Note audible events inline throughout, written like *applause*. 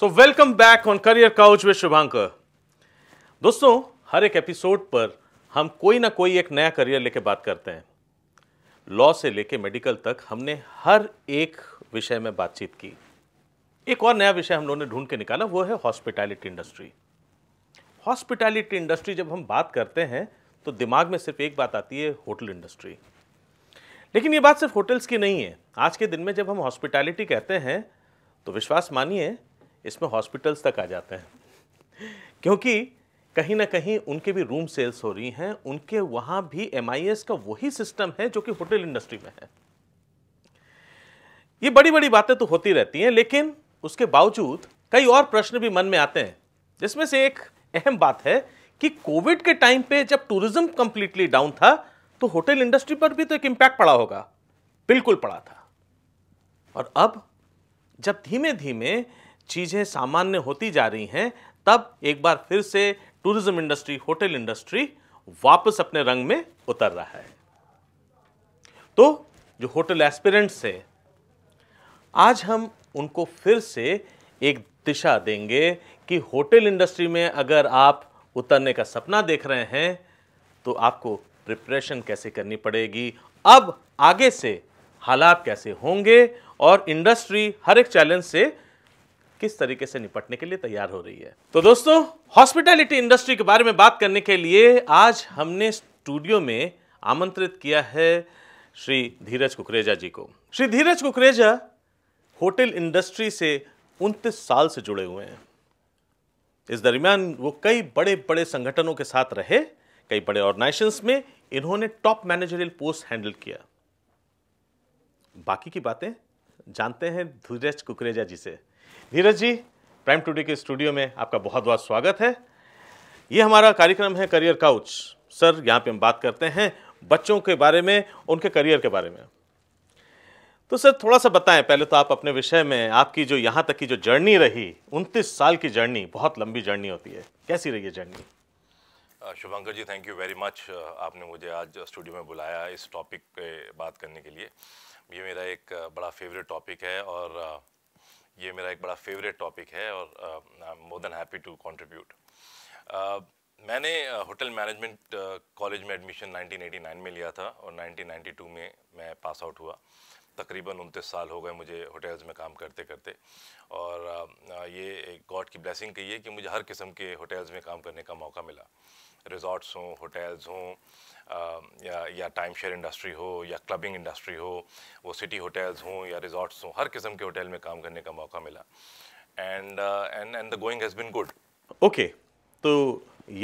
So welcome back on career couch with Shubhankar दोस्तों हर एक एपिसोड पर हम कोई ना कोई एक नया करियर लेके बात करते हैं लॉ से लेके मेडिकल तक हमने हर एक विषय में बातचीत की एक और नया विषय हम लोगों ने ढूंढ के निकाला वो है हॉस्पिटैलिटी इंडस्ट्री हॉस्पिटैलिटी इंडस्ट्री जब हम बात करते हैं तो दिमाग में सिर्फ एक बात आती है होटल इंडस्ट्री लेकिन ये बात सिर्फ होटल्स की नहीं है आज के दिन में जब हम हॉस्पिटैलिटी कहते हैं तो विश्वास मानिए इसमें हॉस्पिटल्स तक आ जाते हैं क्योंकि कहीं ना कहीं उनके भी रूम सेल्स हो रही हैं उनके वहां भी एम का वही सिस्टम है जो कि होटल इंडस्ट्री में है ये बड़ी बड़ी बातें तो होती रहती हैं लेकिन उसके बावजूद कई और प्रश्न भी मन में आते हैं जिसमें से एक अहम बात है कि कोविड के टाइम पे जब टूरिज्म कंप्लीटली डाउन था तो होटल इंडस्ट्री पर भी तो एक इंपैक्ट पड़ा होगा बिल्कुल पड़ा था और अब जब धीमे धीमे चीज़ें सामान्य होती जा रही हैं तब एक बार फिर से टूरिज्म इंडस्ट्री होटल इंडस्ट्री वापस अपने रंग में उतर रहा है तो जो होटल एस्पिरेंट्स है आज हम उनको फिर से एक दिशा देंगे कि होटल इंडस्ट्री में अगर आप उतरने का सपना देख रहे हैं तो आपको प्रिपरेशन कैसे करनी पड़ेगी अब आगे से हालात कैसे होंगे और इंडस्ट्री हर एक चैलेंज से किस तरीके से निपटने के लिए तैयार हो रही है तो दोस्तों हॉस्पिटैलिटी इंडस्ट्री के बारे में बात करने के लिए आज हमने स्टूडियो में आमंत्रित किया है श्री धीरज कुकरेजा जी को श्री धीरज कुकरेजा होटल इंडस्ट्री से उनतीस साल से जुड़े हुए हैं इस दरमियान वो कई बड़े बड़े संगठनों के साथ रहे कई बड़े ऑर्गेनाइजेशंस में इन्होंने टॉप मैनेजरियल पोस्ट हैंडल किया बाकी की बातें जानते हैं धीरज कुकरेजा जी से नीरज जी प्राइम टूडे के स्टूडियो में आपका बहुत बहुत स्वागत है ये हमारा कार्यक्रम है करियर काउच सर यहाँ पे हम बात करते हैं बच्चों के बारे में उनके करियर के बारे में तो सर थोड़ा सा बताएं पहले तो आप अपने विषय में आपकी जो यहाँ तक की जो जर्नी रही उनतीस साल की जर्नी बहुत लंबी जर्नी होती है कैसी रही है journey Shubhankar ji thank you very much आपने मुझे आज स्टूडियो में बुलाया इस टॉपिक पे बात करने के लिए ये मेरा एक बड़ा फेवरेट टॉपिक है और ये मेरा एक बड़ा फेवरेट टॉपिक है और I am more than happy to contribute मैंने होटल मैनेजमेंट कॉलेज में एडमिशन 1989 में लिया था और 1992 में मैं पास आउट हुआ तकरीबन उनतीस साल हो गए मुझे होटल्स में काम करते करते और uh, ये एक गॉड की ब्लेसिंग कही है कि मुझे हर किस्म के होटल्स में काम करने का मौका मिला रिजॉर्ट्स हों होटल्स हों या या टाइम शेयर इंडस्ट्री हो या क्लबिंग इंडस्ट्री हो वो सिटी होटल्स हों या रिजॉर्ट्स हों हर किस्म के होटल में काम करने का मौका मिला and and and the going has been good okay तो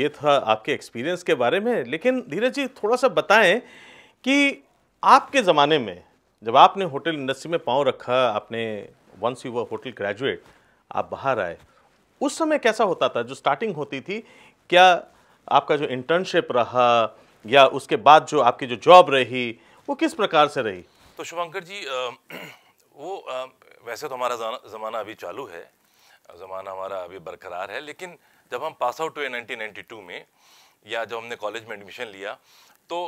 ये था आपके एक्सपीरियंस के बारे में लेकिन धीरज जी थोड़ा सा बताएं कि आपके ज़माने में जब आपने होटल इंडस्ट्री में पाँव रखा आपने once you were hotel graduate आप बाहर आए उस समय कैसा होता था जो स्टार्टिंग होती थी क्या आपका जो इंटर्नशिप रहा या उसके बाद जो आपकी जो जॉब रही वो किस प्रकार से रही तो शुभंकर जी वो वैसे तो हमारा ज़माना अभी चालू है ज़माना हमारा अभी बरकरार है लेकिन जब हम पास आउट हुए 1992 में या जब हमने कॉलेज में एडमिशन लिया तो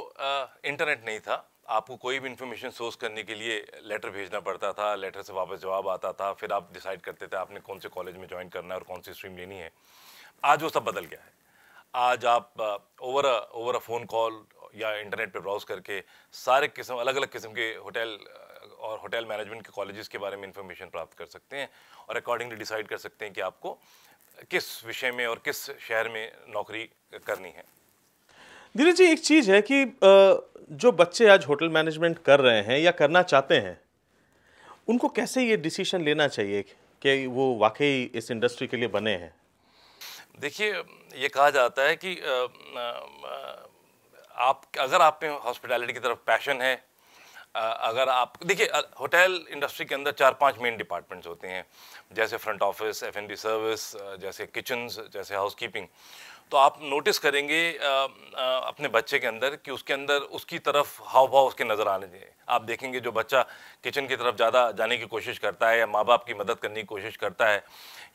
इंटरनेट नहीं था आपको कोई भी इन्फॉर्मेशन सोर्स करने के लिए लेटर भेजना पड़ता था लेटर से वापस जवाब आता था फिर आप डिसाइड करते थे आपने कौन से कॉलेज में ज्वाइन करना है और कौन सी स्ट्रीम लेनी है आज वो सब बदल गया है आज आप over over a phone call या इंटरनेट पे ब्राउज़ करके सारे किस्म अलग अलग किस्म के होटल और होटल मैनेजमेंट के कॉलेजेस के बारे में इंफॉर्मेशन प्राप्त कर सकते हैं और अकॉर्डिंगली डिसाइड कर सकते हैं कि आपको किस विषय में और किस शहर में नौकरी करनी है धीरज जी एक चीज़ है कि जो बच्चे आज होटल मैनेजमेंट कर रहे हैं या करना चाहते हैं उनको कैसे ये डिसीशन लेना चाहिए कि वो वाकई इस इंडस्ट्री के लिए बने हैं देखिए ये कहा जाता है कि आप अगर आप में हॉस्पिटैलिटी की तरफ पैशन है अगर आप देखिए होटल इंडस्ट्री के अंदर चार पांच मेन डिपार्टमेंट्स होते हैं जैसे फ्रंट ऑफिस एफ सर्विस जैसे किचन्स जैसे हाउसकीपिंग तो आप नोटिस करेंगे आ, आ, अपने बच्चे के अंदर कि उसके अंदर उसकी तरफ हाव भाव उसके नज़र आने दें आप देखेंगे जो बच्चा किचन की तरफ ज़्यादा जाने की कोशिश करता है या माँ बाप की मदद करने की कोशिश करता है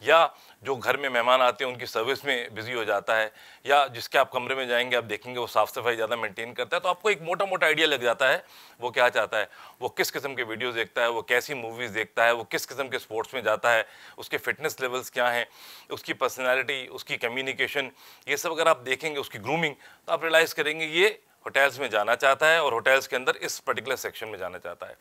या जो घर में मेहमान आते हैं उनकी सर्विस में बिज़ी हो जाता है या जिसके आप कमरे में जाएंगे आप देखेंगे वो साफ़ सफाई ज़्यादा मेंटेन करता है तो आपको एक मोटा मोटा आइडिया लग जाता है वो क्या चाहता है वो किस किस्म के वीडियोज़ देखता है वो कैसी मूवीज़ देखता है वो किस किस्म के स्पोर्ट्स में जाता है उसके फिटनेस लेवल्स क्या हैं उसकी पर्सनैलिटी उसकी कम्युनिकेशन ये सब अगर आप देखेंगे उसकी ग्रूमिंग तो आप रियलाइज़ करेंगे ये होटल्स में जाना चाहता है और होटल्स के अंदर इस पर्टिकुलर सेक्शन में जाना चाहता है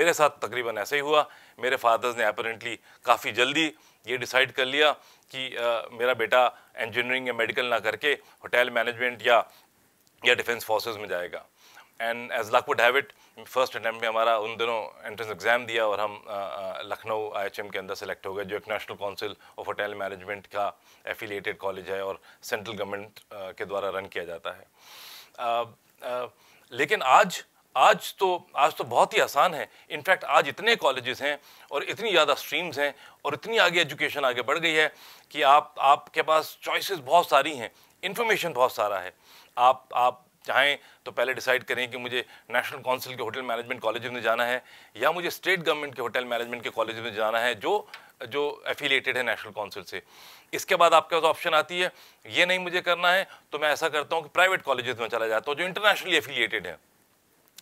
मेरे साथ तकरीबन ऐसा ही हुआ मेरे फादर्स ने अपरेंटली काफ़ी जल्दी ये डिसाइड कर लिया कि आ, मेरा बेटा इंजीनियरिंग या मेडिकल ना करके होटल मैनेजमेंट या या डिफेंस फोर्सेस में जाएगा and as luck would have it first attempt में हमारा उन दिनों एंट्रेंस एग्ज़ाम दिया और हम लखनऊ आईएचएम के अंदर सेलेक्ट हो गए जो एक national council of hotel management का एफिलिएटेड कॉलेज है और सेंट्रल गवर्नमेंट के द्वारा रन किया जाता है आ, आ, लेकिन आज आज तो आज तो बहुत ही आसान है इनफैक्ट आज इतने कॉलेजेस हैं और इतनी ज़्यादा स्ट्रीम्स हैं और इतनी आगे एजुकेशन आगे बढ़ गई है कि आप आपके पास चॉइसेस बहुत सारी हैं इन्फॉर्मेशन बहुत सारा है आप आप चाहें तो पहले डिसाइड करें कि मुझे नेशनल काउंसिल के होटल मैनेजमेंट कॉलेज में जाना है या मुझे स्टेट गवर्नमेंट के होटल मैनेजमेंट के कॉलेज में जाना है जो जो एफिलिएटेड है नेशनल काउंसिल से इसके बाद आपके पास ऑप्शन आती है ये नहीं मुझे करना है तो मैं ऐसा करता हूँ कि प्राइवेट कॉलेज में चला जाता हूँ जो इंटरनेशनली एफिलेटेड है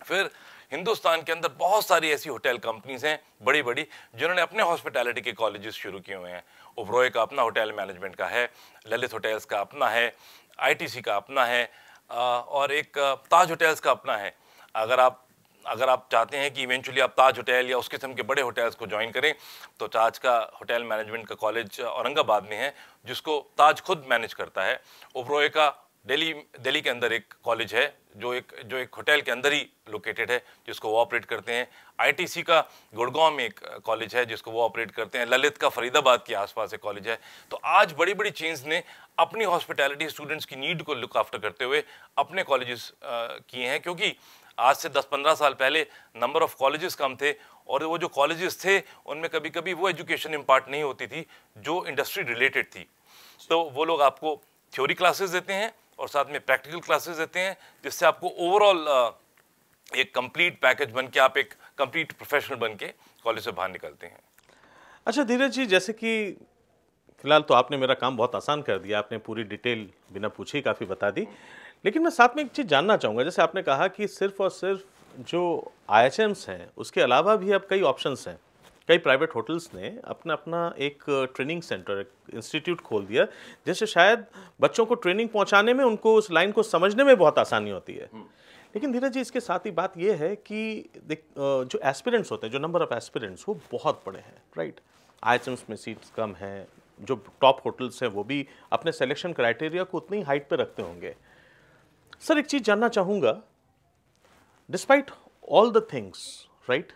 फिर हिंदुस्तान के अंदर बहुत सारी ऐसी होटल कंपनीज हैं बड़ी बड़ी जिन्होंने अपने हॉस्पिटैलिटी के कॉलेजेस शुरू किए हुए हैं ओब्रोय का अपना होटल मैनेजमेंट का है ललित होटल्स का अपना है आईटीसी का अपना है और एक ताज होटल्स का अपना है अगर आप अगर आप चाहते हैं कि इवेंचुअली आप ताज होटल या उस किस्म के बड़े होटल्स को ज्वाइन करें तो ताज का होटल मैनेजमेंट का कॉलेज औरंगाबाद में है जिसको ताज खुद मैनेज करता है ओब्रोए का दिल्ली दिल्ली के अंदर एक कॉलेज है जो एक जो एक होटल के अंदर ही लोकेटेड है जिसको वो ऑपरेट करते हैं आईटीसी का गुड़गांव में एक कॉलेज है जिसको वो ऑपरेट करते हैं ललित का फरीदाबाद के आसपास एक कॉलेज है तो आज बड़ी बड़ी चेंज ने अपनी हॉस्पिटैलिटी स्टूडेंट्स की नीड को लुक आफ्टर करते हुए अपने कॉलेजेस किए हैं क्योंकि आज से 10-15 साल पहले नंबर ऑफ कॉलेजेस कम थे और वो जो कॉलेजेस थे उनमें कभी कभी वो एजुकेशन इम्पार्ट नहीं होती थी जो इंडस्ट्री रिलेटेड थी तो वो लोग आपको थ्योरी क्लासेस देते हैं और साथ में प्रैक्टिकल क्लासेस देते हैं जिससे आपको ओवरऑल uh, एक कंप्लीट पैकेज बन के आप एक कंप्लीट प्रोफेशनल बन के कॉलेज से बाहर निकलते हैं अच्छा धीरज जी जैसे कि फिलहाल तो आपने मेरा काम बहुत आसान कर दिया आपने पूरी डिटेल बिना पूछे ही काफ़ी बता दी लेकिन मैं साथ में एक चीज़ जानना चाहूँगा जैसे आपने कहा कि सिर्फ और सिर्फ जो आई हैं उसके अलावा भी अब कई ऑप्शंस हैं कई प्राइवेट होटल्स ने अपना अपना एक ट्रेनिंग सेंटर इंस्टीट्यूट खोल दिया जिससे शायद बच्चों को ट्रेनिंग पहुंचाने में उनको उस लाइन को समझने में बहुत आसानी होती है हम्म। लेकिन धीरज जी इसके साथ ही बात यह है कि जो एस्पिरेंट्स होते हैं जो नंबर ऑफ एस्पिरेंट्स वो बहुत बड़े हैं राइट आई में सीट्स कम हैं जो टॉप होटल्स हैं वो भी अपने सिलेक्शन क्राइटेरिया को उतनी हाइट पर रखते होंगे सर एक चीज़ जानना चाहूँगा despite all the things right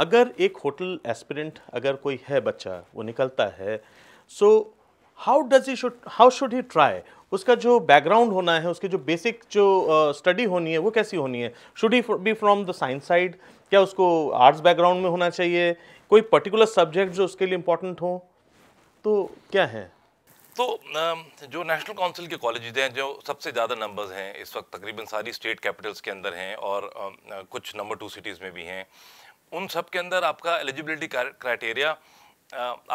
अगर एक होटल एस्पिरेंट अगर कोई है बच्चा वो निकलता है so how does he should how should he try उसका जो बैकग्राउंड होना है उसकी जो बेसिक जो स्टडी uh, होनी है वो कैसी होनी है should he be from the science side क्या उसको आर्ट्स बैकग्राउंड में होना चाहिए कोई पर्टिकुलर सब्जेक्ट जो उसके लिए इम्पोर्टेंट हो तो क्या है तो जो नेशनल काउंसिल के कॉलेज हैं जो सबसे ज़्यादा नंबर्स हैं इस वक्त तकरीबन सारी स्टेट कैपिटल्स के अंदर हैं और कुछ नंबर टू सिटीज़ में भी हैं उन सब के अंदर आपका एलिजिबिलिटी क्राइटेरिया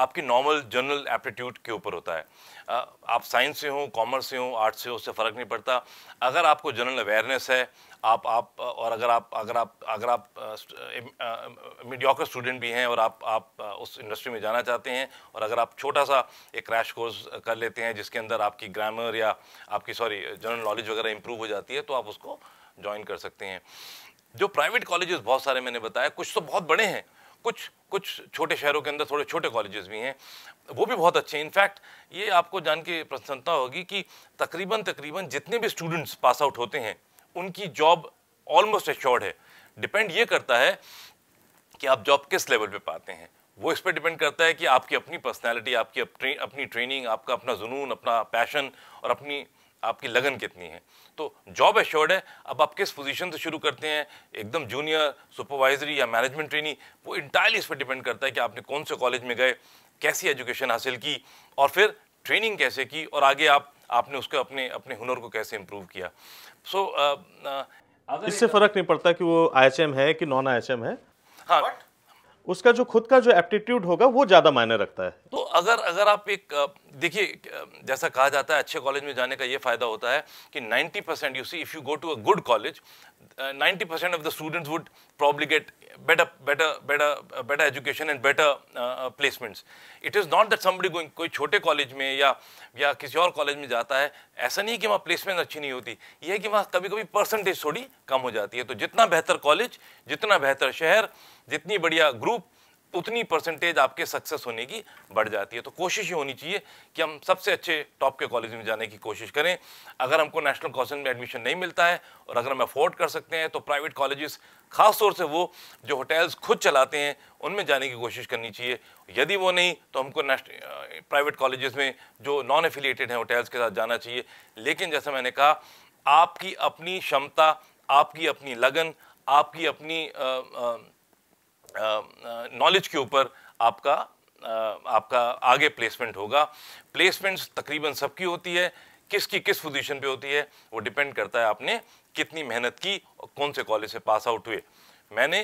आपकी नॉर्मल जनरल एप्टीट्यूड के ऊपर होता है आप साइंस से हो कॉमर्स से हो आर्ट्स से हो उससे फ़र्क नहीं पड़ता अगर आपको जनरल अवेयरनेस है आप आप और अगर आप अगर आप अगर आप मीडियोकर स्टूडेंट भी हैं और आप आप उस इंडस्ट्री में जाना चाहते हैं और अगर आप छोटा सा एक क्रैश कोर्स कर लेते हैं जिसके अंदर आपकी ग्रामर या आपकी सॉरी जनरल नॉलेज वगैरह इंप्रूव हो जाती है तो आप उसको ज्वाइन कर सकते हैं जो प्राइवेट कॉलेजेस बहुत सारे मैंने बताया कुछ तो बहुत बड़े हैं कुछ कुछ छोटे शहरों के अंदर थोड़े छोटे कॉलेजेस भी हैं वो भी बहुत अच्छे हैं इनफैक्ट ये आपको जान के प्रसन्नता होगी कि तकरीबन तकरीबन जितने भी स्टूडेंट्स पास आउट होते हैं उनकी जॉब ऑलमोस्ट एश्योर्ड है डिपेंड ये करता है कि आप जॉब किस लेवल पे पाते हैं वो इस पर डिपेंड करता है कि आपकी अपनी पर्सनैलिटी आपकी अपनी ट्रेनिंग आपका अपना जुनून अपना पैशन और अपनी आपकी लगन कितनी है तो जॉब एश्योर्ड है अब आप किस पोजीशन से शुरू करते हैं एकदम जूनियर सुपरवाइजरी या मैनेजमेंट ट्रेनिंग वो इंटायरली इस पर डिपेंड करता है कि आपने कौन से कॉलेज में गए कैसी एजुकेशन हासिल की और फिर ट्रेनिंग कैसे की और आगे आप आपने उसके अपने अपने हुनर को कैसे इम्प्रूव किया सो so, uh, uh, इससे फ़र्क नहीं पड़ता कि वो आई है कि नॉन आई है हाँ बट उसका जो खुद का जो एप्टीट्यूड होगा वो ज़्यादा मायने रखता है तो अगर अगर आप एक देखिए जैसा कहा जाता है अच्छे कॉलेज में जाने का ये फ़ायदा होता है कि 90 percent you see if you go to a good college 90 percent of the students would probably get better better better better education and better placements it is not that that going कोई छोटे college में या या किसी और college में जाता है ऐसा नहीं है कि वहाँ प्लेसमेंट अच्छी नहीं होती यह है कि वहाँ कभी कभी परसेंटेज थोड़ी कम हो जाती है तो जितना बेहतर कॉलेज जितना बेहतर शहर जितनी बढ़िया ग्रुप उतनी परसेंटेज आपके सक्सेस होने की बढ़ जाती है तो कोशिश ये होनी चाहिए कि हम सबसे अच्छे टॉप के कॉलेज में जाने की कोशिश करें अगर हमको नेशनल कॉलेज में एडमिशन नहीं मिलता है और अगर हम अफोर्ड कर सकते हैं तो प्राइवेट कॉलेजेस तौर से वो जो होटल्स खुद चलाते हैं उनमें जाने की कोशिश करनी चाहिए यदि वो नहीं तो हमको नेशनल प्राइवेट कॉलेजेस में जो नॉन एफिलिएटेड हैं होटल्स के साथ जाना चाहिए लेकिन जैसा मैंने कहा आपकी अपनी क्षमता आपकी अपनी लगन आपकी अपनी आ, आ, नॉलेज के ऊपर आपका आपका आगे प्लेसमेंट होगा प्लेसमेंट्स तकरीबन सबकी होती है किसकी किस पोजीशन पे होती है वो डिपेंड करता है आपने कितनी मेहनत की और कौन से कॉलेज से पास आउट हुए मैंने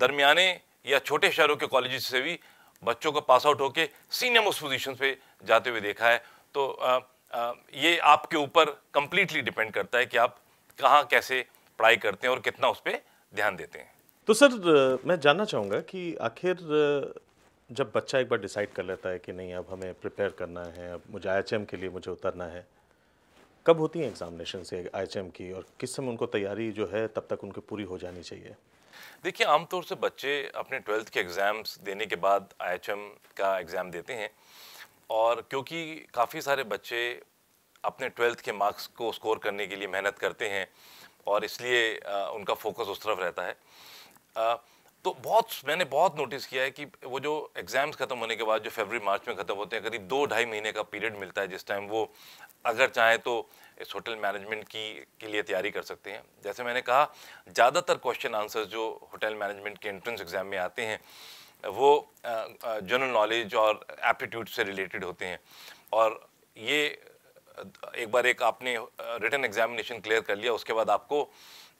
दरमियाने या छोटे शहरों के कॉलेज से भी बच्चों को पास आउट होके सीनियर मोस्ट पोजिशन पे जाते हुए देखा है तो आ, आ, ये आपके ऊपर कंप्लीटली डिपेंड करता है कि आप कहाँ कैसे पढ़ाई करते हैं और कितना उस पर ध्यान देते हैं तो सर मैं जानना चाहूँगा कि आखिर जब बच्चा एक बार डिसाइड कर लेता है कि नहीं अब हमें प्रिपेयर करना है अब मुझे आई के लिए मुझे उतरना है कब होती हैं एग्जामिनेशन से आई की और किस समय उनको तैयारी जो है तब तक उनकी पूरी हो जानी चाहिए देखिए आमतौर से बच्चे अपने ट्वेल्थ के एग्ज़ाम्स देने के बाद आई का एग्ज़ाम देते हैं और क्योंकि काफ़ी सारे बच्चे अपने ट्वेल्थ के मार्क्स को स्कोर करने के लिए मेहनत करते हैं और इसलिए उनका फोकस उस तरफ रहता है तो बहुत मैंने बहुत नोटिस किया है कि वो जो एग्ज़ाम्स ख़त्म होने के बाद जो फरवरी मार्च में ख़त्म होते हैं करीब दो ढाई महीने का पीरियड मिलता है जिस टाइम वो अगर चाहें तो इस होटल मैनेजमेंट की के लिए तैयारी कर सकते हैं जैसे मैंने कहा ज़्यादातर क्वेश्चन आंसर्स जो होटल मैनेजमेंट के एंट्रेंस एग्ज़ाम में आते हैं वो जनरल नॉलेज और एप्टीट्यूड से रिलेटेड होते हैं और ये एक बार एक आपने रिटर्न एग्जामिनेशन क्लियर कर लिया उसके बाद आपको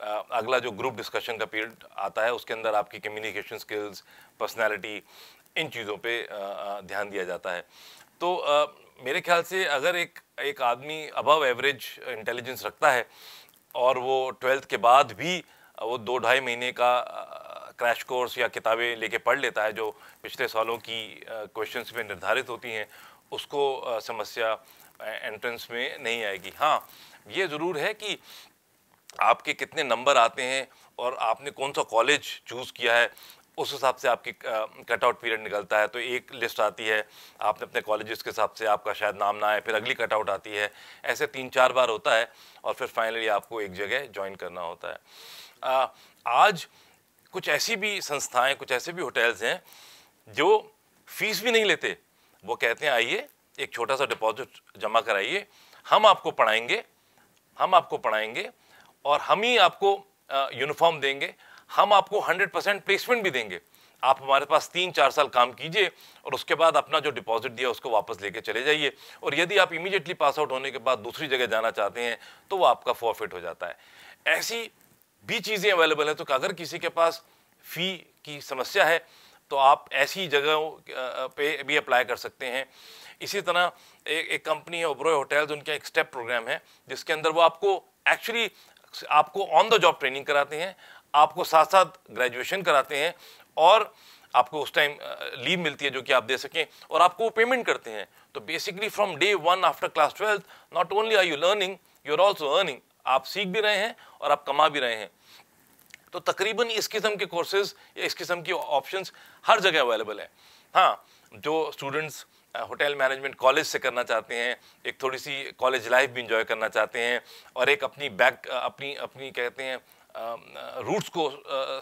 अगला जो ग्रुप डिस्कशन का पीरियड आता है उसके अंदर आपकी कम्युनिकेशन स्किल्स पर्सनैलिटी इन चीज़ों पे ध्यान दिया जाता है तो मेरे ख्याल से अगर एक एक आदमी अबव एवरेज इंटेलिजेंस रखता है और वो ट्वेल्थ के बाद भी वो दो ढाई महीने का क्रैश कोर्स या किताबें लेके पढ़ लेता है जो पिछले सालों की क्वेश्चंस में निर्धारित होती हैं उसको समस्या एंट्रेंस में नहीं आएगी हाँ ये ज़रूर है कि आपके कितने नंबर आते हैं और आपने कौन सा कॉलेज चूज़ किया है उस हिसाब से आपकी कट आउट पीरियड निकलता है तो एक लिस्ट आती है आपने अपने कॉलेजेस के हिसाब से आपका शायद नाम ना आए फिर अगली कट आउट आती है ऐसे तीन चार बार होता है और फिर फाइनली आपको एक जगह ज्वाइन करना होता है आ, आज कुछ ऐसी भी संस्थाएं कुछ ऐसे भी होटल्स हैं जो फीस भी नहीं लेते वो कहते हैं आइए एक छोटा सा डिपॉजिट जमा कराइए हम आपको पढ़ाएंगे हम आपको पढ़ाएंगे और हम ही आपको यूनिफॉर्म देंगे हम आपको 100 परसेंट प्लेसमेंट भी देंगे आप हमारे पास तीन चार साल काम कीजिए और उसके बाद अपना जो डिपॉजिट दिया उसको वापस लेके चले जाइए और यदि आप इमीडिएटली पास आउट होने के बाद दूसरी जगह जाना चाहते हैं तो वो आपका फॉरफिट हो जाता है ऐसी भी चीज़ें अवेलेबल हैं तो अगर किसी के पास फ़ी की समस्या है तो आप ऐसी जगहों पे भी अप्लाई कर सकते हैं इसी तरह एक एक कंपनी है ओब्रो होटल्स उनका एक स्टेप प्रोग्राम है जिसके अंदर वो आपको एक्चुअली आपको ऑन द जॉब ट्रेनिंग कराते हैं आपको साथ साथ ग्रेजुएशन कराते हैं और आपको उस टाइम लीव मिलती है जो कि आप दे सकें और आपको वो पेमेंट करते हैं तो basically from day one after class twelfth not only are you learning you are also earning आप सीख भी रहे हैं और आप कमा भी रहे हैं तो तकरीबन इस किस्म के कोर्सेज या इस किस्म के ऑप्शंस हर जगह अवेलेबल है हाँ जो स्टूडेंट्स होटल मैनेजमेंट कॉलेज से करना चाहते हैं एक थोड़ी सी कॉलेज लाइफ भी इंजॉय करना चाहते हैं और एक अपनी बैक अपनी अपनी कहते हैं रूट्स को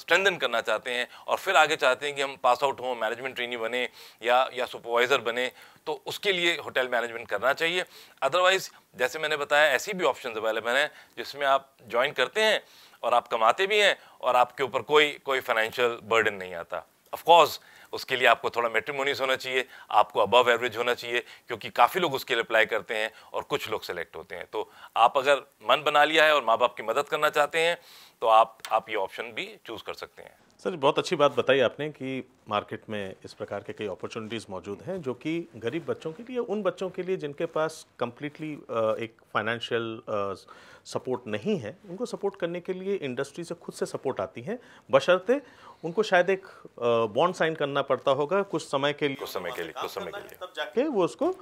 स्ट्रेंदन करना चाहते हैं और फिर आगे चाहते हैं कि हम पास आउट हों मैनेजमेंट ट्रेनी बने या या सुपरवाइज़र बने तो उसके लिए होटल मैनेजमेंट करना चाहिए अदरवाइज़ जैसे मैंने बताया ऐसी भी ऑप्शन अवेलेबल हैं जिसमें आप ज्वाइन करते हैं और आप कमाते भी हैं और आपके ऊपर कोई कोई फाइनेंशियल बर्डन नहीं आता ऑफ़ कोर्स उसके लिए आपको थोड़ा मेट्रीमोनियस होना चाहिए आपको अबव एवरेज होना चाहिए क्योंकि काफ़ी लोग उसके लिए अप्लाई करते हैं और कुछ लोग सेलेक्ट होते हैं तो आप अगर मन बना लिया है और माँ बाप की मदद करना चाहते हैं तो आप आप ये ऑप्शन भी चूज़ कर सकते हैं सर बहुत अच्छी बात बताई आपने कि मार्केट में इस प्रकार के कई अपॉर्चुनिटीज़ मौजूद हैं जो कि गरीब बच्चों के लिए उन बच्चों के लिए जिनके पास कम्प्लीटली एक फाइनेंशियल सपोर्ट नहीं है उनको सपोर्ट करने के लिए इंडस्ट्री से खुद से सपोर्ट आती है बशर्ते उनको शायद एक बॉन्ड साइन करना पड़ता होगा कुछ समय के लिए कुछ समय के लिए कुछ समय के लिए तब जाके वो उसको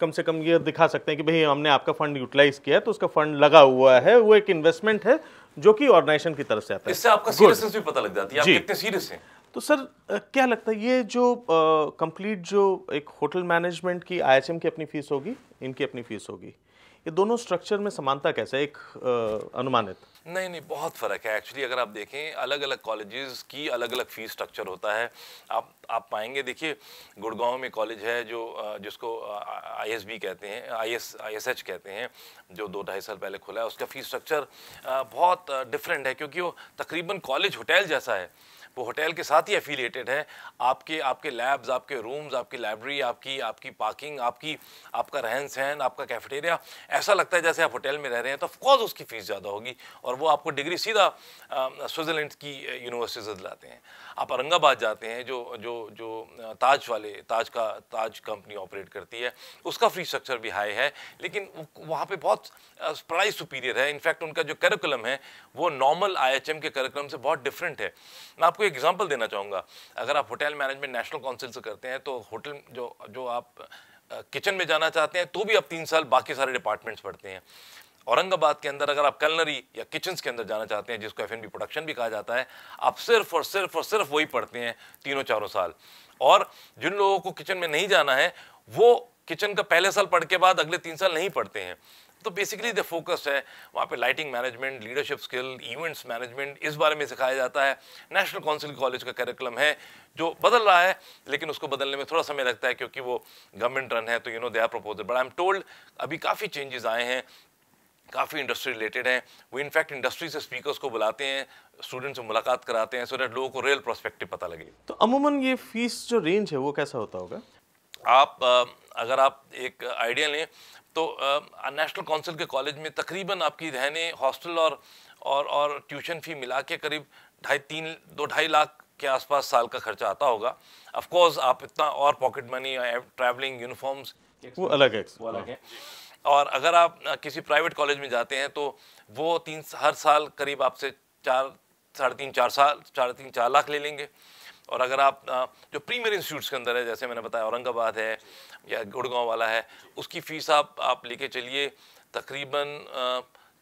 कम से कम ये दिखा सकते हैं कि भाई हमने आपका फंड यूटिलाइज किया है तो उसका फंड लगा हुआ है वो एक इन्वेस्टमेंट है जो कि ऑर्गेनाइजेशन की तरफ से आता है इससे आपका सीरियसनेस भी पता लग जाती है आप कितने सीरियस हैं तो सर क्या लगता है ये जो कंप्लीट जो एक होटल मैनेजमेंट की आईएचएम की अपनी फीस होगी इनकी अपनी फीस होगी ये दोनों स्ट्रक्चर में समानता कैसे एक आ, अनुमानित नहीं नहीं बहुत फ़र्क है एक्चुअली अगर आप देखें अलग अलग कॉलेजेस की अलग अलग फ़ीस स्ट्रक्चर होता है आप आप पाएंगे देखिए गुड़गांव में कॉलेज है जो जिसको आईएसबी कहते हैं आईएस आईएसएच कहते हैं जो दो ढाई साल पहले खुला है उसका फ़ीस स्ट्रक्चर बहुत डिफरेंट है क्योंकि वो तकरीबन कॉलेज होटल जैसा है वो होटल के साथ ही एफिलेटेड है आपके आपके लैब्स आपके रूम्स आपकी लाइब्रेरी आपकी आपकी पार्किंग आपकी आपका रहन सहन आपका कैफेटेरिया ऐसा लगता है जैसे आप होटल में रह रहे हैं तो ऑफकोर्स उसकी फ़ीस ज़्यादा होगी और वो आपको डिग्री सीधा स्विट्ज़रलैंड की यूनिवर्सिटी से दिलाते हैं आप औरंगाबाद जाते हैं जो जो जो ताज वाले ताज का ताज कंपनी ऑपरेट करती है उसका फी स्ट्रक्चर भी हाई है लेकिन वहाँ पर बहुत पढ़ाई सुपीरियर है इनफैक्ट उनका जो करिकुलम है वो नॉर्मल आई के करिकुलम से बहुत डिफरेंट है मैं आपको एक एग्जांपल देना चाहूँगा अगर आप होटल मैनेजमेंट नेशनल काउंसिल से करते हैं तो होटल जो जो आप किचन में जाना चाहते हैं तो भी आप तीन साल बाकी सारे डिपार्टमेंट्स पढ़ते हैं औरंगाबाद के अंदर अगर आप कलनरी या किचन्स के अंदर जाना चाहते हैं जिसको एफ प्रोडक्शन भी कहा जाता है आप सिर्फ और सिर्फ और सिर्फ वही पढ़ते हैं तीनों चारों साल और जिन लोगों को किचन में नहीं जाना है वो किचन का पहले साल पढ़ के बाद अगले तीन साल नहीं पढ़ते हैं तो बेसिकली द फोकस है वहाँ पे lighting management leadership skill events management इस बारे में सिखाया जाता है नेशनल काउंसिल कॉलेज का करिकुलम है जो बदल रहा है लेकिन उसको बदलने में थोड़ा समय लगता है क्योंकि वो गवर्नमेंट रन है तो you know there are proposal but I am told अभी काफ़ी चेंजेस आए हैं काफ़ी इंडस्ट्री रिलेटेड हैं वो इनफैक्ट इंडस्ट्री से स्पीकर्स को बुलाते हैं स्टूडेंट से मुलाकात कराते हैं सो so लोगों को रियल प्रोस्पेक्टिव पता लगे तो अमूमन ये फीस जो रेंज है वो कैसा होता होगा आप अगर आप एक आइडिया लें तो नेशनल काउंसिल के कॉलेज में तकरीबन आपकी रहने हॉस्टल और और और ट्यूशन फ़ी मिला के करीब ढाई तीन दो ढाई लाख के आसपास साल का खर्चा आता होगा ऑफ कोर्स आप इतना और पॉकेट मनी ट्रैवलिंग यूनिफॉर्म्स वो अलग है वो अलग है और अगर आप किसी प्राइवेट कॉलेज में जाते हैं तो वो तीन हर साल करीब आपसे चार साढ़े तीन चार साल साढ़े तीन चार लाख ले लेंगे और अगर आप जो प्रीमियर इंस्टीट्यूट्स के अंदर है जैसे मैंने बताया औरंगाबाद है या गुड़गांव वाला है उसकी फ़ीस आप आप लेके चलिए तकरीबन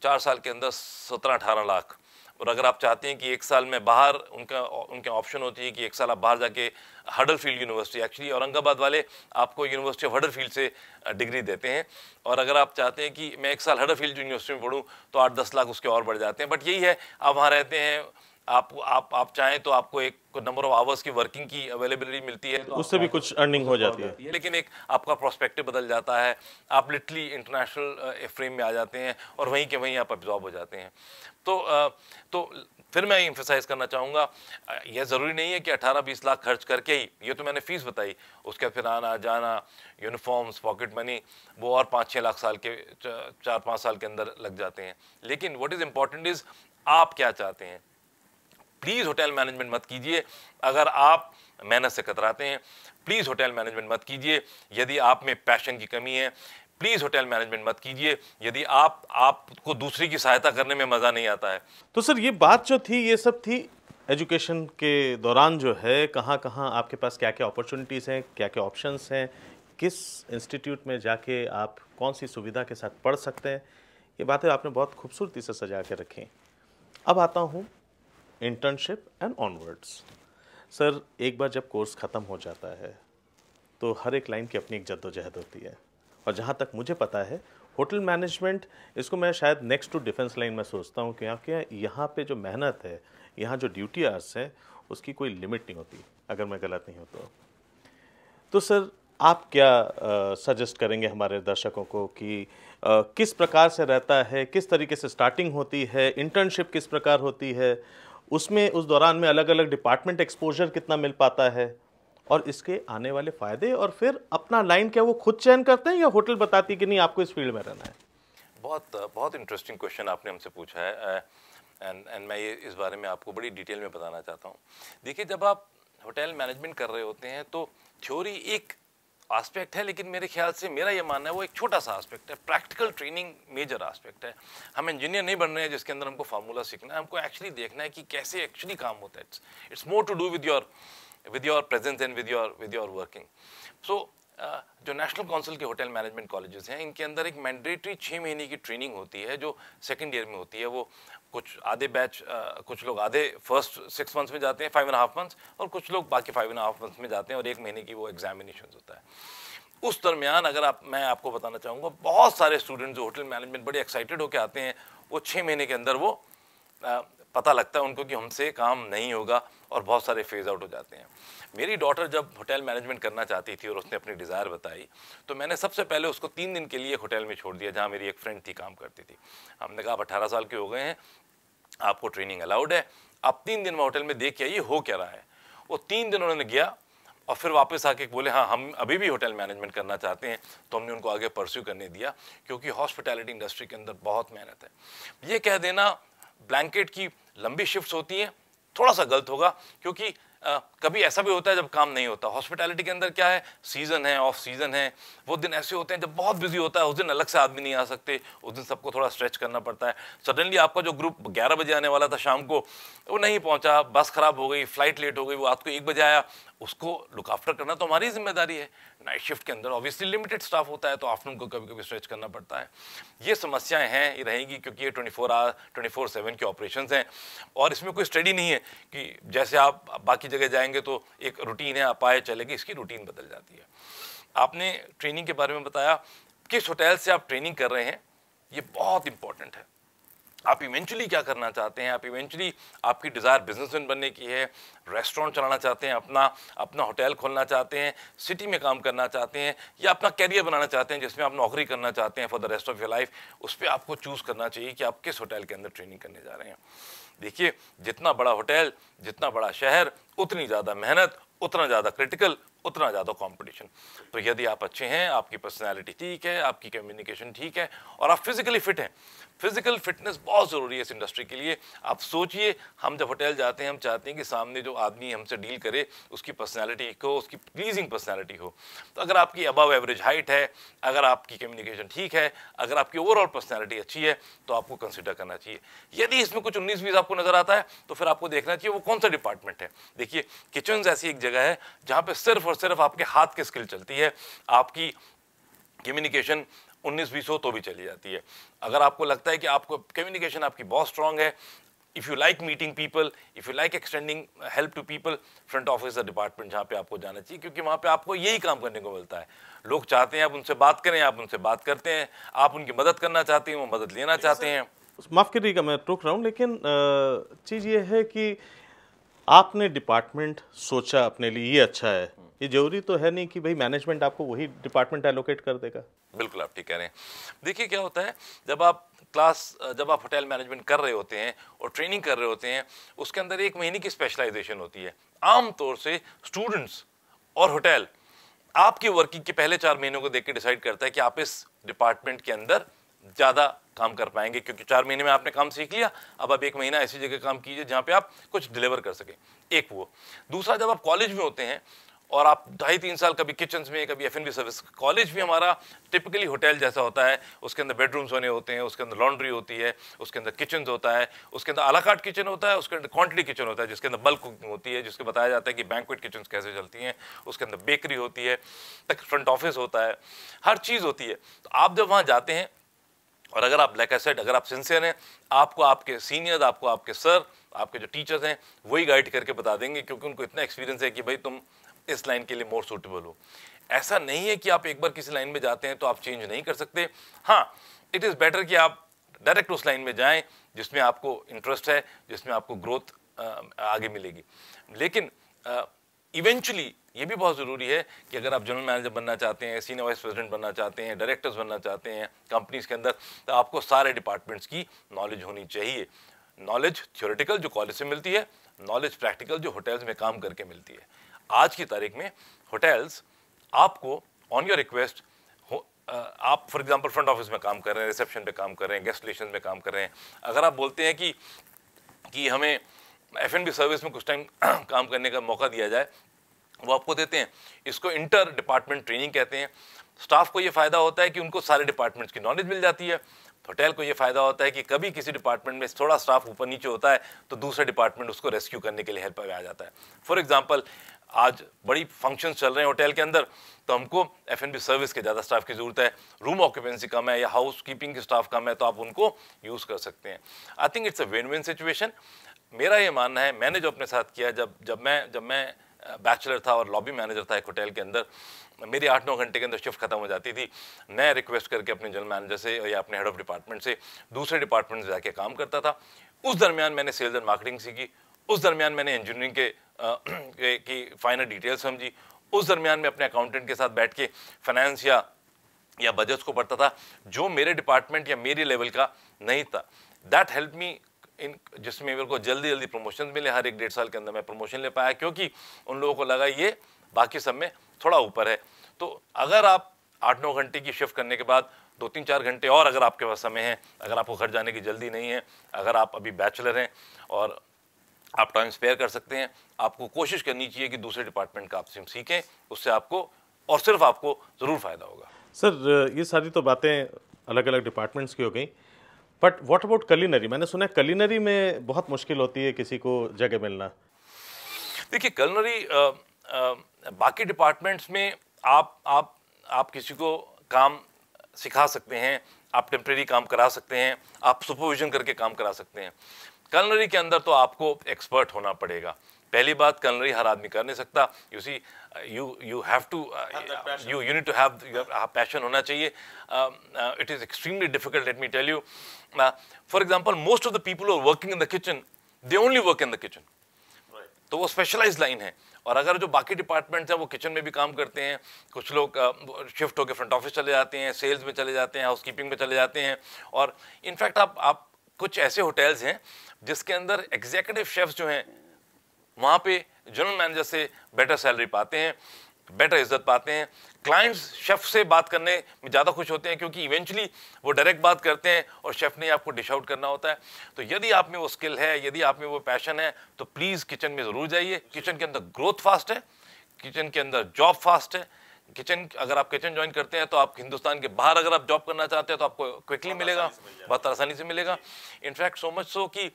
चार साल के अंदर सत्रह अठारह लाख और अगर आप चाहते हैं कि एक साल में बाहर उनका उनके ऑप्शन होती है कि एक साल आप बाहर जाके Huddersfield university actually Aurangabad वाले आपको यूनिवर्सिटी ऑफ हडर फील्ड से डिग्री देते हैं और अगर आप चाहते हैं कि मैं एक साल हडर फील्ड यूनिवर्सिटी में पढ़ूँ तो आठ दस लाख उसके और बढ़ जाते हैं बट यही है आप वहाँ रहते हैं आप आप आप चाहें तो आपको एक नंबर ऑफ आवर्स की वर्किंग की अवेलेबिलिटी मिलती है तो उससे भी कुछ अर्निंग हो जाती है लेकिन एक आपका प्रोस्पेक्टिव बदल जाता है आप लिटली इंटरनेशनल फ्रेम में आ जाते हैं और वहीं के वहीं आप एब्जॉर्ब हो जाते हैं तो तो फिर मैं इंफोसाइज करना चाहूँगा यह ज़रूरी नहीं है कि अठारह बीस लाख खर्च करके ही ये तो मैंने फ़ीस बताई उसके बाद फिर आना जाना यूनिफॉर्म्स पॉकेट मनी वो और पाँच छः लाख साल के चार पाँच साल के अंदर लग जाते हैं लेकिन वट इज़ इम्पॉर्टेंट इज़ आप क्या चाहते हैं प्लीज़ होटल मैनेजमेंट मत कीजिए अगर आप मेहनत से कतराते हैं प्लीज़ होटल मैनेजमेंट मत कीजिए यदि आप में पैशन की कमी है प्लीज़ होटल मैनेजमेंट मत कीजिए यदि आप आपको दूसरी की सहायता करने में मज़ा नहीं आता है तो सर ये बात जो थी ये सब थी एजुकेशन के दौरान जो है कहाँ कहाँ आपके पास क्या क्या अपॉर्चुनिटीज़ हैं क्या क्या ऑप्शन हैं किस इंस्टीट्यूट में जाके आप कौन सी सुविधा के साथ पढ़ सकते हैं ये बातें आपने बहुत खूबसूरती से सजा के रखी अब आता हूँ इंटर्नशिप एंड ऑनवर्ड्स सर एक बार जब कोर्स ख़त्म हो जाता है तो हर एक लाइन की अपनी एक जद्दोजहद होती है और जहाँ तक मुझे पता है होटल मैनेजमेंट इसको मैं शायद नेक्स्ट टू डिफेंस लाइन में सोचता हूँ क्योंकि हाँ, यहाँ पे जो मेहनत है यहाँ जो ड्यूटी आर्स है उसकी कोई लिमिट नहीं होती अगर मैं गलत नहीं हूँ तो तो सर आप क्या सजेस्ट करेंगे हमारे दर्शकों को कि आ, किस प्रकार से रहता है किस तरीके से स्टार्टिंग होती है इंटर्नशिप किस प्रकार होती है उसमें उस दौरान में अलग अलग डिपार्टमेंट एक्सपोजर कितना मिल पाता है और इसके आने वाले फ़ायदे और फिर अपना लाइन क्या वो खुद चयन करते हैं या होटल बताती कि नहीं आपको इस फील्ड में रहना है बहुत बहुत इंटरेस्टिंग क्वेश्चन आपने हमसे पूछा है एंड एंड मैं ये इस बारे में आपको बड़ी डिटेल में बताना चाहता हूँ देखिए जब आप होटल मैनेजमेंट कर रहे होते हैं तो थ्योरी एक आस्पेक्ट है लेकिन मेरे ख्याल से मेरा ये मानना है वो एक छोटा सा आस्पेक्ट है प्रैक्टिकल ट्रेनिंग मेजर आस्पेक्ट है हम इंजीनियर नहीं बन रहे हैं जिसके अंदर हमको फार्मूला सीखना है हमको एक्चुअली देखना है कि कैसे एक्चुअली काम होता है it's more to do with your with your presence and with your with your working so जो नेशनल काउंसिल के होटल मैनेजमेंट कॉलेजेस हैं इनके अंदर एक मैंडेटरी छः महीने की ट्रेनिंग होती है जो सेकेंड ईयर में होती है वो कुछ आधे बैच कुछ लोग आधे फर्स्ट सिक्स मंथ्स में जाते हैं फाइव एंड हाफ मंथ्स और कुछ लोग बाकी फाइव एंड हाफ मंथ्स में जाते हैं और एक महीने की वो एग्जामिनेशन होता है उस दरमियान अगर आप मैं आपको बताना चाहूँगा बहुत सारे स्टूडेंट जो होटल मैनेजमेंट बड़े एक्साइटेड होकर आते हैं वो छः महीने के अंदर वो पता लगता है उनको कि हमसे काम नहीं होगा और बहुत सारे फेज़ आउट हो जाते हैं मेरी डॉटर जब होटल मैनेजमेंट करना चाहती थी और उसने अपनी डिज़ायर बताई तो मैंने सबसे पहले उसको तीन दिन के लिए होटल में छोड़ दिया जहाँ मेरी एक फ्रेंड थी काम करती थी हमने कहा आप अट्ठारह साल के हो गए हैं आपको ट्रेनिंग अलाउड है आप तीन दिन में होटल में देख के आइए हो क्या रहा है वो तीन दिन उन्होंने गया और फिर वापस आके बोले हाँ हम अभी भी होटल मैनेजमेंट करना चाहते हैं तो हमने उनको आगे परस्यू करने दिया क्योंकि हॉस्पिटैलिटी इंडस्ट्री के अंदर बहुत मेहनत है ये कह देना ब्लैंकेट की लंबी शिफ्ट होती हैं थोड़ा सा गलत होगा क्योंकि आ, कभी ऐसा भी होता है जब काम नहीं होता हॉस्पिटैलिटी के अंदर क्या है सीज़न है ऑफ सीज़न है वो दिन ऐसे होते हैं जब बहुत बिजी होता है उस दिन अलग से आदमी नहीं आ सकते उस दिन सबको थोड़ा स्ट्रेच करना पड़ता है सडनली आपका जो ग्रुप ग्यारह बजे आने वाला था शाम को वो नहीं पहुंचा बस ख़राब हो गई फ्लाइट लेट हो गई वो रात को एक बजे आया उसको लुक आफ्टर करना तो हमारी जिम्मेदारी है नाइट शिफ्ट के अंदर ऑब्वियसली लिमिटेड स्टाफ होता है तो आफ्टरनून को कभी कभी स्ट्रेच करना पड़ता है ये समस्याएं हैं ये रहेंगी क्योंकि ये twenty four hour twenty four seven के ऑपरेशन हैं और इसमें कोई स्टडी नहीं है कि जैसे आप बाकी जगह जाएंगे तो एक रूटीन है आप आए चले गए इसकी रूटीन बदल जाती है आपने ट्रेनिंग के बारे में बताया किस होटल से आप ट्रेनिंग कर रहे हैं ये बहुत इंपॉर्टेंट है आप इवेंचुअली क्या करना चाहते हैं आप इवेंचुअली आपकी डिज़ायर बिजनेसमैन बनने की है रेस्टोरेंट चलाना चाहते हैं अपना अपना होटल खोलना चाहते हैं सिटी में काम करना चाहते हैं या अपना कैरियर बनाना चाहते हैं जिसमें आप नौकरी करना चाहते हैं for the rest of your life उस पर आपको चूज़ करना चाहिए कि आप किस होटल के अंदर ट्रेनिंग करने जा रहे हैं देखिए जितना बड़ा होटल जितना बड़ा शहर उतनी ज़्यादा मेहनत उतना ज़्यादा क्रिटिकल उतना ज़्यादा कंपटीशन तो यदि आप अच्छे हैं आपकी पर्सनालिटी ठीक है आपकी कम्युनिकेशन ठीक है और आप फिज़िकली फिट हैं फिजिकल फिटनेस बहुत ज़रूरी है इस इंडस्ट्री के लिए आप सोचिए हम जब होटल जाते हैं हम चाहते हैं कि सामने जो आदमी हमसे डील करे उसकी पर्सनैलिटी हो उसकी प्लीजिंग पर्सनैलिटी हो तो अगर आपकी अबव एवरेज हाइट है अगर आपकी कम्युनिकेशन ठीक है अगर आपकी ओवरऑल पर्सनैलिटी अच्छी है तो आपको कंसिडर करना चाहिए यदि इसमें कुछ उन्नीस बीस आपको नज़र आता है तो फिर आपको देखना चाहिए वो कौन सा डिपार्टमेंट है देखिए किचन ऐसी एक जगह है जहाँ पर सिर्फ और सिर्फ आपके हाथ की स्किल चलती है आपकी कम्युनिकेशन उन्नीस बीस हो तो भी चली जाती है अगर आपको लगता है कि आपको कम्युनिकेशन आपकी बहुत स्ट्रांग है if you like meeting people if you like extending help to people front office department जहाँ पे आपको जाना चाहिए क्योंकि वहाँ पे आपको यही काम करने को मिलता है लोग चाहते हैं आप उनसे बात करें आप उनसे बात करते हैं आप उनकी मदद करना चाहते हैं वो मदद लेना चाहते हैं माफ़ करिएगा मैं रुक रहा हूँ लेकिन चीज़ ये है कि आपने डिपार्टमेंट सोचा अपने लिए ये अच्छा है ये जरूरी तो है नहीं कि भाई मैनेजमेंट आपको वही डिपार्टमेंट एलोकेट कर देगा बिल्कुल आप ठीक कह रहे हैं देखिए क्या होता है जब आप क्लास जब आप होटल मैनेजमेंट कर रहे होते हैं और ट्रेनिंग कर रहे होते हैं उसके अंदर एक महीने की स्पेशलाइजेशन होती है आमतौर से स्टूडेंट्स और होटल आपकी वर्किंग के पहले चार महीनों को देख के डिसाइड करता है कि आप इस डिपार्टमेंट के अंदर ज़्यादा काम कर पाएंगे क्योंकि चार महीने में आपने काम सीख लिया अब आप एक महीना ऐसी जगह काम कीजिए जहाँ पे आप कुछ डिलीवर कर सकें एक वो दूसरा जब आप कॉलेज में होते हैं और आप ढाई तीन साल कभी किचन में कभी एफ सर्विस कॉलेज भी हमारा टिपिकली होटल जैसा होता है उसके अंदर बेडरूम्स होने होते हैं उसके अंदर लॉन्ड्री होती है उसके अंदर किचन होता है उसके अंदर अलाकाट किचन होता है उसके अंदर क्वान्टी किचन होता है जिसके अंदर बल्क कुकिंग होती है जिसके बताया जाता है कि बैंकवेट किचन कैसे चलती हैं उसके अंदर बेकरी होती है तक फ्रंट ऑफिस होता है हर चीज़ होती है तो आप जब वहाँ जाते हैं और अगर आप ब्लैक एसेड अगर आप सिंसियर हैं आपको आपके सीनियर आपको आपके सर आपके जो टीचर्स हैं वही गाइड करके बता देंगे क्योंकि उनको इतना एक्सपीरियंस है कि भाई तुम इस लाइन के लिए मोर सूटेबल हो ऐसा नहीं है कि आप एक बार किसी लाइन में जाते हैं तो आप चेंज नहीं कर सकते हाँ इट इज़ बेटर कि आप डायरेक्ट उस लाइन में जाएं जिसमें आपको इंटरेस्ट है जिसमें आपको ग्रोथ आगे मिलेगी लेकिन इवेंचुअली ये भी बहुत ज़रूरी है कि अगर आप जनरल मैनेजर बनना चाहते हैं सीनियर वाइस प्रेसिडेंट बनना चाहते हैं डायरेक्टर्स बनना चाहते हैं कंपनीज के अंदर तो आपको सारे डिपार्टमेंट्स की नॉलेज होनी चाहिए नॉलेज थियोरेटिकल जो कॉलेज से मिलती है नॉलेज प्रैक्टिकल जो होटल्स में काम करके मिलती है आज की तारीख में होटल्स आपको ऑन योर रिक्वेस्ट आप फॉर एग्जांपल फ्रंट ऑफिस में काम कर रहे हैं रिसेप्शन पे काम कर रहे हैं गेस्ट रिलेशन में काम कर रहे हैं अगर आप बोलते हैं कि कि हमें एफ सर्विस में कुछ टाइम *clears throat* काम करने का मौका दिया जाए वो आपको देते हैं इसको इंटर डिपार्टमेंट ट्रेनिंग कहते हैं स्टाफ को ये फ़ायदा होता है कि उनको सारे डिपार्टमेंट्स की नॉलेज मिल जाती है होटल को ये फ़ायदा होता है कि कभी किसी डिपार्टमेंट में थोड़ा स्टाफ ऊपर नीचे होता है तो दूसरा डिपार्टमेंट उसको रेस्क्यू करने के लिए हेल्प आ जाता है फॉर एग्जाम्पल आज बड़ी फंक्शन चल रहे हैं होटल के अंदर तो हमको एफ एन सर्विस के ज़्यादा स्टाफ की ज़रूरत है रूम ऑक्यूपेंसी कम है या हाउस कीपिंग के स्टाफ कम है तो आप उनको यूज़ कर सकते हैं I think it's a win win situation मेरा ये मानना है मैंने जो अपने साथ किया जब जब मैं जब मैं बैचलर था और लॉबी मैनेजर था एक होटल के अंदर मेरी आठ नौ घंटे के अंदर शिफ्ट खत्म हो जाती थी मैं रिक्वेस्ट करके अपने जनरल मैनेजर से या अपने हेड ऑफ डिपार्टमेंट से दूसरे डिपार्टमेंट से जाके काम करता था उस दरमियान मैंने सेल्स एंड मार्केटिंग सीखी उस दरमियान मैंने इंजीनियरिंग के की फाइनल डिटेल समझी उस दरमियान में अपने अकाउंटेंट के साथ बैठ के फाइनेंस या या बजट्स को पढ़ता था जो मेरे डिपार्टमेंट या मेरे लेवल का नहीं था दैट हेल्प मी इन जिसमें मेरे को जल्दी जल्दी प्रमोशन मिले हर एक डेढ़ साल के अंदर मैं प्रमोशन ले पाया क्योंकि उन लोगों को लगा ये बाकी सब में थोड़ा ऊपर है तो अगर आप आठ नौ घंटे की शिफ्ट करने के बाद दो तीन चार घंटे और अगर आपके पास समय है अगर आपको घर जाने की जल्दी नहीं है अगर आप अभी बैचलर हैं और आप टाइम स्पेयर कर सकते हैं आपको कोशिश करनी चाहिए कि दूसरे डिपार्टमेंट का आप सिम सीखें उससे आपको और सिर्फ आपको ज़रूर फ़ायदा होगा सर ये सारी तो बातें अलग अलग डिपार्टमेंट्स की हो गई बट वॉट अबाउट कलिनरी मैंने सुना है कलिनरी में बहुत मुश्किल होती है किसी को जगह मिलना देखिए कलिनरी बाकी डिपार्टमेंट्स में आप आप आप किसी को काम सिखा सकते हैं आप टेम्प्रेरी काम करा सकते हैं आप सुपरविजन करके काम करा सकते हैं कलनरी के अंदर तो आपको एक्सपर्ट होना पड़ेगा पहली बात कलनरी हर आदमी कर नहीं सकता you see you you have to you you need to have passion होना चाहिए it is extremely difficult let me tell you for example most of the people are working in the kitchen they only work in the kitchen तो वो specialise line है और अगर जो बाकी departments हैं वो किचन में भी काम करते हैं कुछ लोग शिफ्ट होकर फ्रंट ऑफिस चले जाते हैं सेल्स में चले जाते हैं हाउस कीपिंग में चले जाते हैं और इनफैक्ट आप आप कुछ ऐसे होटल्स हैं जिसके अंदर एग्जीक्यूटिव शेफ्स जो हैं वहाँ पे जनरल मैनेजर से बेटर सैलरी पाते हैं बेटर इज्जत पाते हैं क्लाइंट्स शेफ़ से बात करने में ज़्यादा खुश होते हैं क्योंकि इवेंचुअली वो डायरेक्ट बात करते हैं और शेफ़ ने आपको डिश आउट करना होता है तो यदि आप में वो स्किल है यदि आप में वो पैशन है तो प्लीज़ किचन में ज़रूर जाइए किचन के अंदर ग्रोथ फास्ट है किचन के अंदर जॉब फास्ट है किचन अगर आप किचन ज्वाइन करते हैं तो आप हिंदुस्तान के बाहर अगर आप जॉब करना चाहते हैं तो आपको क्विकली मिलेगा बहुत आसानी से मिलेगा इनफैक्ट सो मच सो कि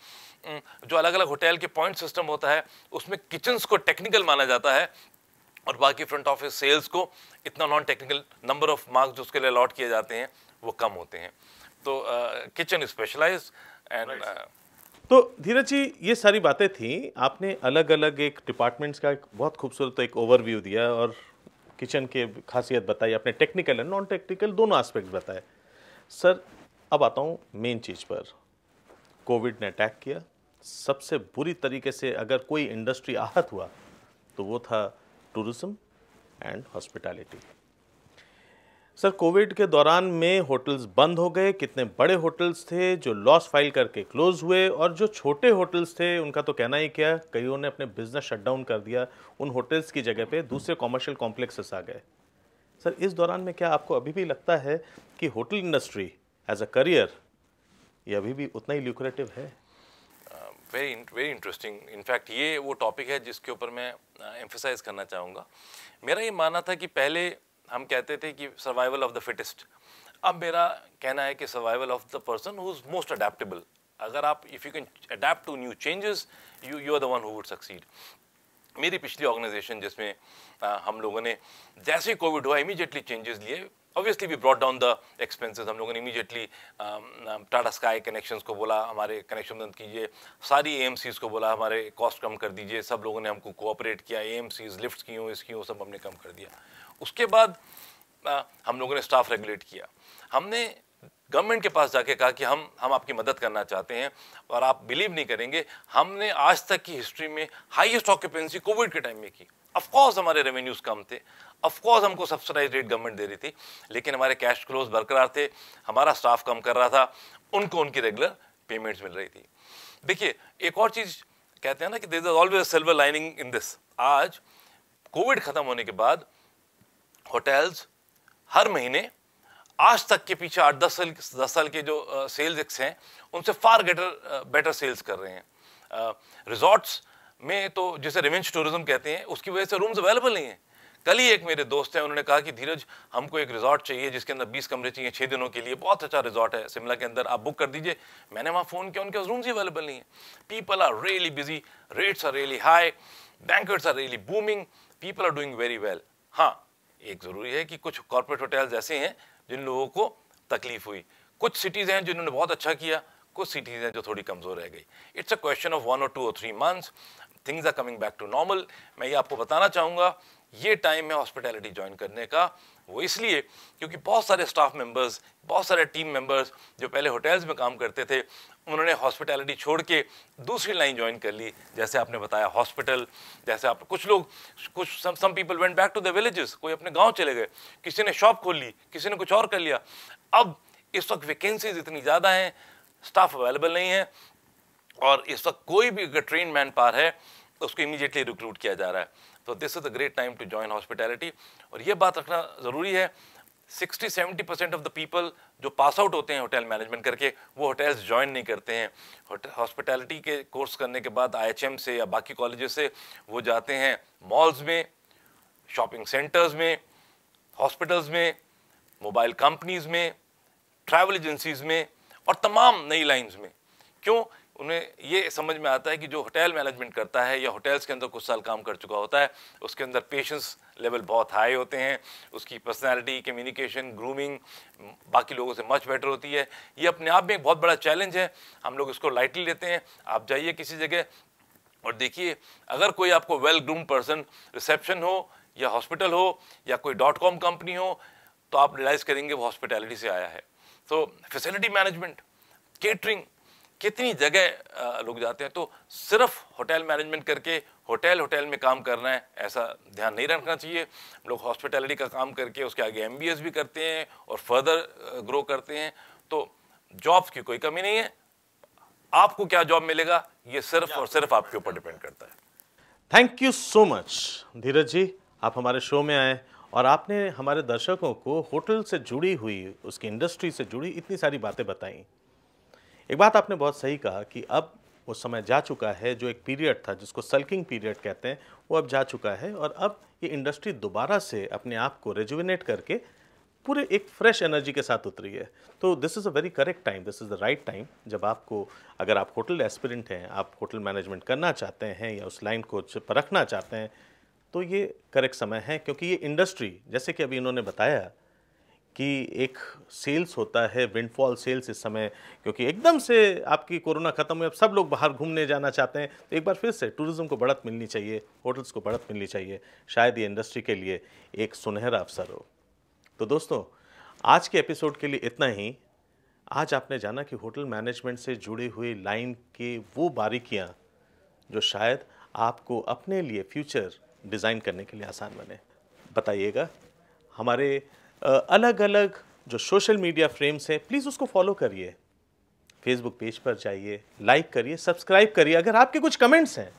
जो अलग अलग होटल के पॉइंट सिस्टम होता है उसमें किचन्स को टेक्निकल माना जाता है और बाकी फ्रंट ऑफिस सेल्स को इतना non technical number of marks जो उसके लिए अलॉट किए जाते हैं वो कम होते हैं तो किचन स्पेशलाइज एंड तो धीरज जी ये सारी बातें थी आपने अलग अलग एक डिपार्टमेंट्स का एक बहुत खूबसूरत एक ओवरव्यू दिया और किचन के खासियत बताई अपने टेक्निकल एंड नॉन टेक्निकल दोनों एस्पेक्ट बताए सर अब आता हूँ मेन चीज़ पर कोविड ने अटैक किया सबसे बुरी तरीके से अगर कोई इंडस्ट्री आहत हुआ तो वो था tourism and hospitality sir Covid के दौरान में होटल्स बंद हो गए कितने बड़े होटल्स थे जो लॉस फाइल करके क्लोज हुए और जो छोटे होटल्स थे उनका तो कहना ही क्या कईयों ने अपने बिजनेस शटडाउन कर दिया उन होटल्स की जगह पे दूसरे कॉमर्शियल कॉम्प्लेक्सेस आ गए सर इस दौरान में क्या आपको अभी भी लगता है कि hotel industry as a career ये अभी भी उतना ही ल्यूक्रेटिव है वेरी वेरी इंटरेस्टिंग इनफैक्ट ये वो टॉपिक है जिसके ऊपर मैं एम्फेसाइज uh, करना चाहूँगा मेरा ये मानना था कि पहले हम कहते थे कि सर्वाइवल ऑफ द फिटेस्ट अब मेरा कहना है कि survival of the person who is most adaptable अगर आप if you can adapt to new changes you you are the one who would succeed मेरी पिछली ऑर्गेनाइजेशन जिसमें आ, हम लोगों ने जैसे ही कोविड हुआ इमीडिएटली चेंजेस लिए obviously we brought down the expenses हम लोगों ने इमीडिएटली टाटा स्काई कनेक्शन को बोला हमारे कनेक्शन बंद कीजिए सारी ए को बोला हमारे कॉस्ट कम कर दीजिए सब लोगों ने हमको कोऑपरेट किया एम सीज लिफ्ट की हों इसकी हों सब हमने कम कर दिया उसके बाद आ, हम लोगों ने स्टाफ रेगुलेट किया हमने गवर्नमेंट के पास जाके कहा कि हम हम आपकी मदद करना चाहते हैं और आप बिलीव नहीं करेंगे हमने आज तक की हिस्ट्री में हाईएस्ट ऑक्यूपेंसी कोविड के टाइम में की ऑफकोर्स हमारे रेवेन्यूज़ कम थे ऑफकोर्स हमको सब्सिडाइज रेट गवर्नमेंट दे रही थी लेकिन हमारे कैश क्लोज बरकरार थे हमारा स्टाफ कम कर रहा था उनको उनकी रेगुलर पेमेंट्स मिल रही थी देखिए एक और चीज़ कहते हैं ना कि there is always silver lining in this आज कोविड ख़त्म होने के बाद होटल्स हर महीने आज तक के पीछे आठ दस साल दस साल के जो सेल्स एक्स हैं उनसे फार गेटर बेटर सेल्स कर रहे हैं रिजॉर्ट्स में तो जैसे रिवेंज टूरिज्म कहते हैं उसकी वजह से रूम्स अवेलेबल नहीं हैं कल ही एक मेरे दोस्त हैं उन्होंने कहा कि धीरज हमको एक रिजॉर्ट चाहिए जिसके अंदर 20 कमरे चाहिए छः दिनों के लिए बहुत अच्छा रिजॉर्ट है शिमला के अंदर आप बुक कर दीजिए मैंने वहाँ फ़ोन किया उनके रूम्स ही अवेलेबल नहीं है people are really busy rates are really high bankers are really booming people are doing very well हाँ एक ज़रूरी है कि कुछ कॉरपोरेट होटल्स ऐसे हैं जिन लोगों को तकलीफ हुई कुछ सिटीज़ हैं जिन्होंने बहुत अच्छा किया कुछ सिटीज़ हैं जो थोड़ी कमज़ोर रह गई it's a question of one और टू और three months things are coming back to normal मैं ये आपको बताना चाहूँगा ये टाइम है हॉस्पिटैलिटी ज्वाइन करने का वो इसलिए क्योंकि बहुत सारे स्टाफ मेंबर्स बहुत सारे टीम मेंबर्स जो पहले होटल्स में काम करते थे उन्होंने हॉस्पिटैलिटी छोड़ के दूसरी लाइन ज्वाइन कर ली जैसे आपने बताया हॉस्पिटल जैसे आप कुछ लोग कुछ some some people went back to the villages कोई अपने गांव चले गए किसी ने शॉप खोल ली किसी ने कुछ और कर लिया अब इस वक्त वैकेंसीज इतनी ज़्यादा हैं स्टाफ अवेलेबल नहीं है और इस वक्त कोई भी अगर ट्रेन मैन पार है उसको इमीजिएटली रिक्रूट किया जा रहा है तो this is a great time to join hospitality और ये बात रखना ज़रूरी है sixty seventy percent of the people जो पास आउट होते हैं होटल मैनेजमेंट करके वो होटल्स ज्वाइन नहीं करते हैं हॉस्पिटैलिटी के कोर्स करने के बाद आई से या बाकी कॉलेज से वो जाते हैं मॉल्स में शॉपिंग सेंटर्स में हॉस्पिटल्स में मोबाइल कंपनीज में ट्रैवल एजेंसीज में और तमाम नई लाइन्स में क्यों उन्हें ये समझ में आता है कि जो होटल मैनेजमेंट करता है या होटल्स के अंदर कुछ साल काम कर चुका होता है उसके अंदर पेशेंस लेवल बहुत हाई होते हैं उसकी पर्सनालिटी कम्युनिकेशन ग्रूमिंग बाकी लोगों से मच बेटर होती है ये अपने आप में एक बहुत बड़ा चैलेंज है हम लोग इसको लाइटली लेते हैं आप जाइए किसी जगह और देखिए अगर कोई आपको वेल ग्रूम पर्सन रिसेप्शन हो या हॉस्पिटल हो या कोई डॉट कॉम कंपनी हो तो आप रिलाइज करेंगे वो हॉस्पिटैलिटी से आया है तो फैसिलिटी मैनेजमेंट केटरिंग कितनी जगह लोग जाते हैं तो सिर्फ होटल मैनेजमेंट करके होटल होटल में काम करना है ऐसा ध्यान नहीं रखना चाहिए लोग हॉस्पिटैलिटी का काम करके उसके आगे एम भी करते हैं और फर्दर ग्रो करते हैं तो जॉब्स की कोई कमी नहीं है आपको क्या जॉब मिलेगा ये सिर्फ और सिर्फ आपके ऊपर डिपेंड करता है thank you so much Dheeraj ji आप हमारे शो में आए और आपने हमारे दर्शकों को होटल से जुड़ी हुई उसकी इंडस्ट्री से जुड़ी इतनी सारी बातें बताई एक बात आपने बहुत सही कहा कि अब वो समय जा चुका है जो एक पीरियड था जिसको सल्किंग पीरियड कहते हैं वो अब जा चुका है और अब ये इंडस्ट्री दोबारा से अपने आप को रेजुविनेट करके पूरे एक फ्रेश एनर्जी के साथ उतरी है तो this is a very correct time this is the right time जब आपको अगर आप होटल एस्पिरेंट हैं आप होटल मैनेजमेंट करना चाहते हैं या उस लाइन को परखना चाहते हैं तो ये करेक्ट समय है क्योंकि ये इंडस्ट्री जैसे कि अभी इन्होंने बताया कि एक सेल्स होता है विंडफॉल सेल्स इस समय क्योंकि एकदम से आपकी कोरोना ख़त्म हुई अब सब लोग बाहर घूमने जाना चाहते हैं तो एक बार फिर से टूरिज़्म को बढ़त मिलनी चाहिए होटल्स को बढ़त मिलनी चाहिए शायद ये इंडस्ट्री के लिए एक सुनहरा अवसर हो तो दोस्तों आज के एपिसोड के लिए इतना ही आज आपने जाना कि होटल मैनेजमेंट से जुड़े हुए लाइन के वो बारीकियाँ जो शायद आपको अपने लिए फ्यूचर डिज़ाइन करने के लिए आसान बने बताइएगा हमारे अलग अलग जो सोशल मीडिया फ्रेम्स हैं प्लीज़ उसको फॉलो करिए फेसबुक पेज पर जाइए लाइक करिए सब्सक्राइब करिए अगर आपके कुछ कमेंट्स हैं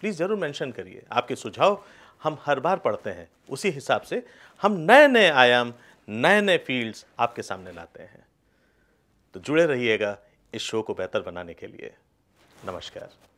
प्लीज़ ज़रूर मेंशन करिए आपके सुझाव हम हर बार पढ़ते हैं उसी हिसाब से हम नए नए आयाम नए नए फील्ड्स आपके सामने लाते हैं तो जुड़े रहिएगा इस शो को बेहतर बनाने के लिए नमस्कार